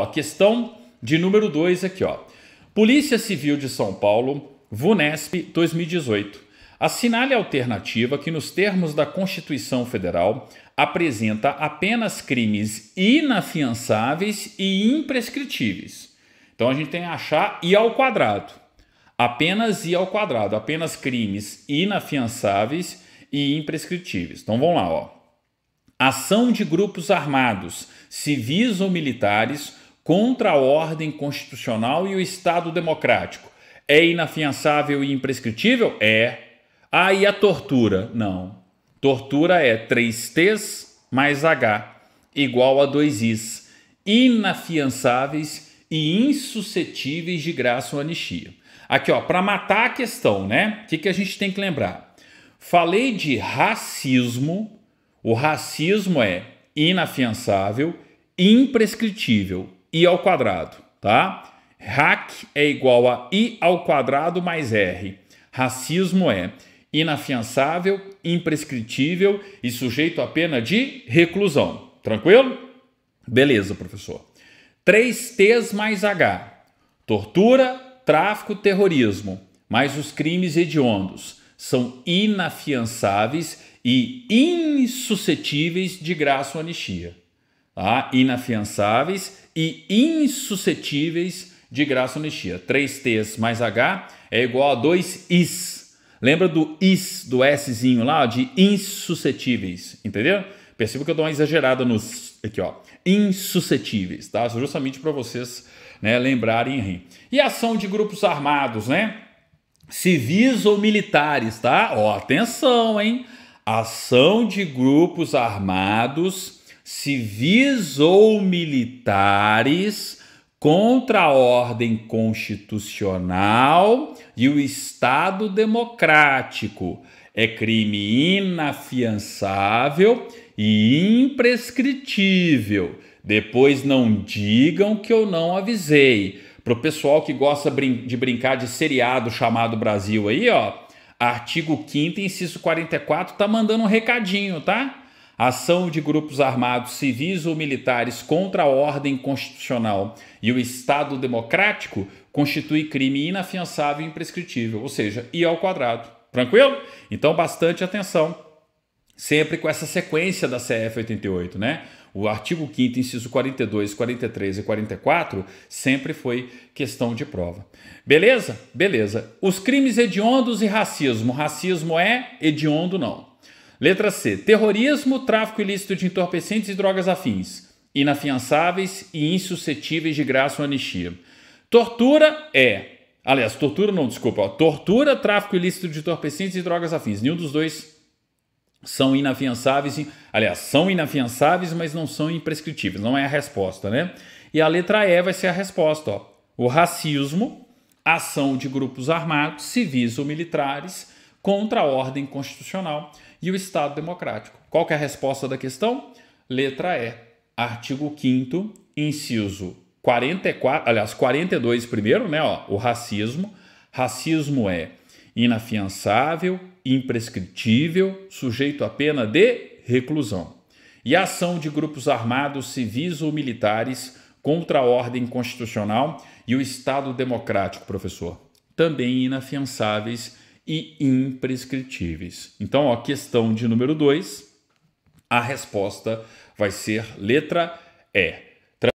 A questão de número 2 aqui, ó. Polícia Civil de São Paulo, VUNESP 2018. Assinale a alternativa que, nos termos da Constituição Federal, apresenta apenas crimes inafiançáveis e imprescritíveis. Então a gente tem achar e ao quadrado. Apenas e ao quadrado, apenas crimes inafiançáveis e imprescritíveis. Então vamos lá, ó. Ação de grupos armados, civis ou militares contra a ordem constitucional e o Estado democrático. É inafiançável e imprescritível? É. Ah, e a tortura? Não. Tortura é 3Ts mais H, igual a 2Is, inafiançáveis e insuscetíveis de graça ou anistia. Aqui, ó, para matar a questão, né? O que, que a gente tem que lembrar? Falei de racismo. O racismo é inafiançável, imprescritível i ao quadrado, tá? Hack é igual a i ao quadrado mais r. Racismo é inafiançável, imprescritível e sujeito à pena de reclusão. Tranquilo? Beleza, professor. 3Ts mais H. Tortura, tráfico, terrorismo, mais os crimes hediondos são inafiançáveis e insuscetíveis de graça ou anistia tá? inafiançáveis e insuscetíveis de graça ou anistia. 3Ts mais H é igual a 2 Is. Lembra do Is, do Szinho lá, de insuscetíveis, entendeu? Perceba que eu dou uma exagerada nos, aqui ó, insuscetíveis, tá? Justamente para vocês né, lembrarem rir. E ação de grupos armados, né? Civis ou militares, tá? Ó, atenção, hein? Ação de grupos armados civis ou militares contra a ordem constitucional e o Estado democrático. É crime inafiançável e imprescritível. Depois não digam que eu não avisei. Pro pessoal que gosta de brincar de seriado chamado Brasil aí, ó, artigo 5 inciso 44 tá mandando um recadinho, tá? ação de grupos armados civis ou militares contra a ordem constitucional e o Estado democrático constitui crime inafiançável e imprescritível, ou seja, I ao quadrado. Tranquilo? Então, bastante atenção. Sempre com essa sequência da CF 88, né? O artigo 5 inciso 42, 43 e 44 sempre foi questão de prova. Beleza? Beleza. Os crimes hediondos e racismo. Racismo é hediondo não. Letra C. Terrorismo, tráfico ilícito de entorpecentes e drogas afins, inafiançáveis e insuscetíveis de graça ou anistia. Tortura é. Aliás, tortura não, desculpa. tortura, tráfico ilícito de entorpecentes e drogas afins. Nenhum dos dois são inafiançáveis. Aliás, são inafiançáveis, mas não são imprescritíveis. Não é a resposta, né? E a letra E vai ser a resposta. Ó. O racismo, ação de grupos armados, civis ou militares, contra a ordem constitucional e o Estado democrático. Qual é a resposta da questão? Letra E. Artigo 5 inciso 44, aliás, 42 primeiro, né, ó, o racismo. Racismo é inafiançável, imprescritível, sujeito a pena de reclusão. E a ação de grupos armados, civis ou militares contra a ordem constitucional e o Estado democrático, professor, também inafiançáveis e imprescritíveis. Então, a questão de número 2, a resposta vai ser letra E.